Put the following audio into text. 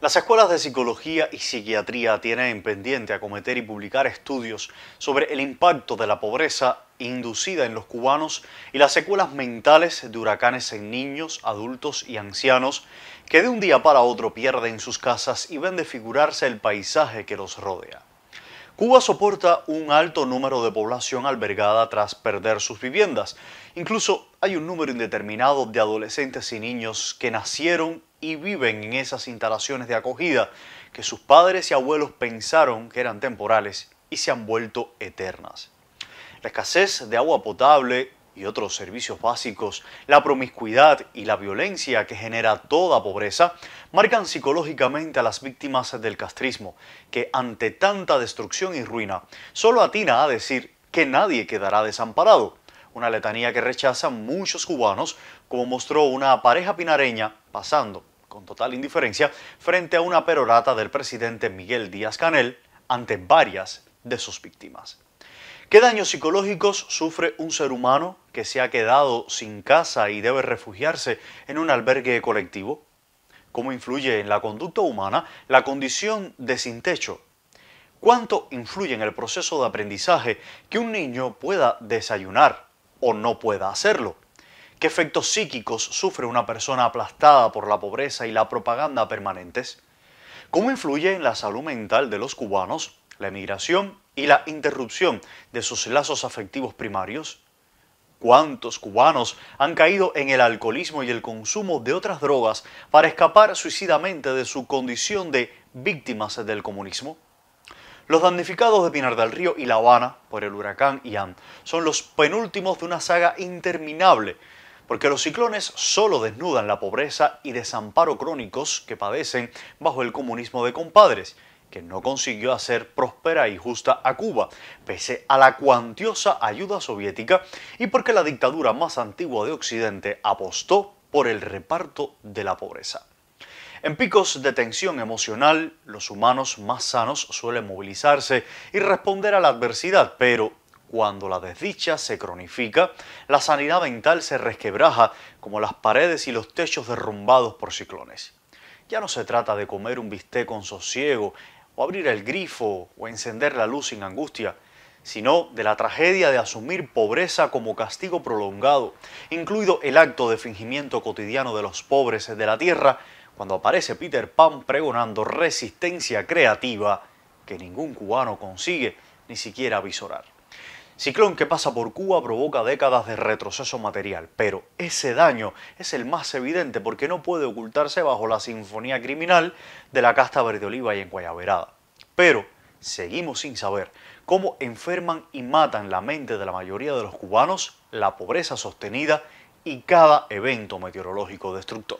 Las escuelas de psicología y psiquiatría tienen pendiente acometer y publicar estudios sobre el impacto de la pobreza inducida en los cubanos y las secuelas mentales de huracanes en niños, adultos y ancianos que de un día para otro pierden sus casas y ven desfigurarse el paisaje que los rodea. Cuba soporta un alto número de población albergada tras perder sus viviendas. Incluso hay un número indeterminado de adolescentes y niños que nacieron y viven en esas instalaciones de acogida que sus padres y abuelos pensaron que eran temporales y se han vuelto eternas. La escasez de agua potable y otros servicios básicos, la promiscuidad y la violencia que genera toda pobreza, marcan psicológicamente a las víctimas del castrismo, que ante tanta destrucción y ruina, solo atina a decir que nadie quedará desamparado, una letanía que rechazan muchos cubanos, como mostró una pareja pinareña pasando con total indiferencia frente a una perorata del presidente Miguel Díaz Canel ante varias de sus víctimas. ¿Qué daños psicológicos sufre un ser humano que se ha quedado sin casa y debe refugiarse en un albergue colectivo? ¿Cómo influye en la conducta humana la condición de sin techo? ¿Cuánto influye en el proceso de aprendizaje que un niño pueda desayunar o no pueda hacerlo? ¿Qué efectos psíquicos sufre una persona aplastada por la pobreza y la propaganda permanentes? ¿Cómo influye en la salud mental de los cubanos la emigración y la interrupción de sus lazos afectivos primarios? ¿Cuántos cubanos han caído en el alcoholismo y el consumo de otras drogas para escapar suicidamente de su condición de víctimas del comunismo? Los damnificados de Pinar del Río y La Habana por el huracán Ian son los penúltimos de una saga interminable porque los ciclones solo desnudan la pobreza y desamparo crónicos que padecen bajo el comunismo de compadres, que no consiguió hacer próspera y justa a Cuba, pese a la cuantiosa ayuda soviética y porque la dictadura más antigua de Occidente apostó por el reparto de la pobreza. En picos de tensión emocional, los humanos más sanos suelen movilizarse y responder a la adversidad, pero cuando la desdicha se cronifica, la sanidad mental se resquebraja como las paredes y los techos derrumbados por ciclones. Ya no se trata de comer un bistec con sosiego, o abrir el grifo, o encender la luz sin angustia, sino de la tragedia de asumir pobreza como castigo prolongado, incluido el acto de fingimiento cotidiano de los pobres de la tierra, cuando aparece Peter Pan pregonando resistencia creativa que ningún cubano consigue ni siquiera visorar. Ciclón que pasa por Cuba provoca décadas de retroceso material, pero ese daño es el más evidente porque no puede ocultarse bajo la sinfonía criminal de la casta verde oliva y en Guayaverada. Pero seguimos sin saber cómo enferman y matan la mente de la mayoría de los cubanos la pobreza sostenida y cada evento meteorológico destructor.